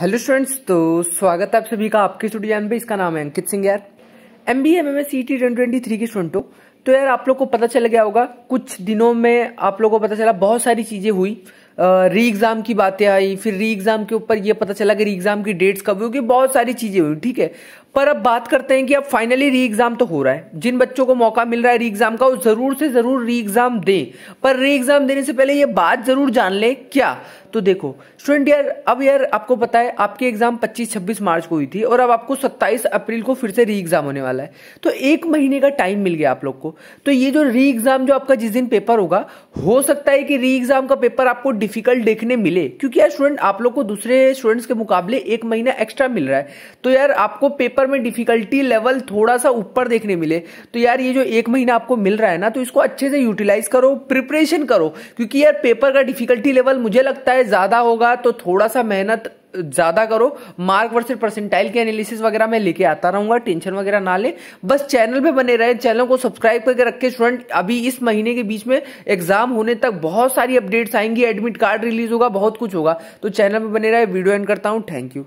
hello students तो स्वागत है आप सभी का आपके स्टूडियो एम इसका नाम है अंकित सिंह यार M B M M S C T twenty twenty three के हो तो यार आप लोग को पता चल गया होगा कुछ दिनों में आप लोगों को पता चला बहुत सारी चीज़ें हुई री एग्ज़ाम की बातें आई फिर री एग्ज़ाम के ऊपर ये पता चला कि री एग्ज़ाम की डेट्स कब होगी बहुत सारी चीज़ें हुई ठीक है पर अब बात करते हैं कि अब फाइनली री एग्जाम तो हो रहा है जिन बच्चों को मौका मिल रहा है री एग्जाम का वो जरूर से जरूर री एग्जाम दे पर री एग्जाम देने से पहले ये बात जरूर जान ले क्या तो देखो स्टूडेंट यार अब यार आपको पता है आपके एग्जाम 25-26 मार्च को हुई थी और अब आपको 27 अप्रैल को फिर से री एग्जाम होने वाला है तो एक महीने का टाइम मिल गया आप लोग को तो ये जो री एग्जाम जो आपका जिस दिन पेपर होगा हो सकता है कि री एग्जाम का पेपर आपको डिफिकल्ट देखने मिले क्योंकि यार स्टूडेंट आप लोग को दूसरे स्टूडेंट्स के मुकाबले एक महीना एक्स्ट्रा मिल रहा है तो यार आपको पेपर पेपर में डिफिकल्टी लेवल थोड़ा सा ऊपर देखने मिले तो यार ये जो एक महीना आपको मिल रहा है ना तो इसको अच्छे से यूटिलाइज करो प्रिपरेशन करो क्योंकि यार पेपर का डिफिकल्टी लेवल मुझे लगता है ज्यादा होगा तो थोड़ा सा मेहनत ज्यादा करो मार्क वर्सेस परसेंटाइल के एनालिसिस वगैरह मैं लेके आता रहूंगा टेंशन वगैरह ना ले बस चैनल पे बने रहे चैनल को सब्सक्राइब करके रखे स्टूडेंट अभी इस महीने के बीच में एग्जाम होने तक बहुत सारी अपडेट्स आएंगी एडमिट कार्ड रिलीज होगा बहुत कुछ होगा तो चैनल पे बने रहे वीडियो एंड करता हूँ थैंक यू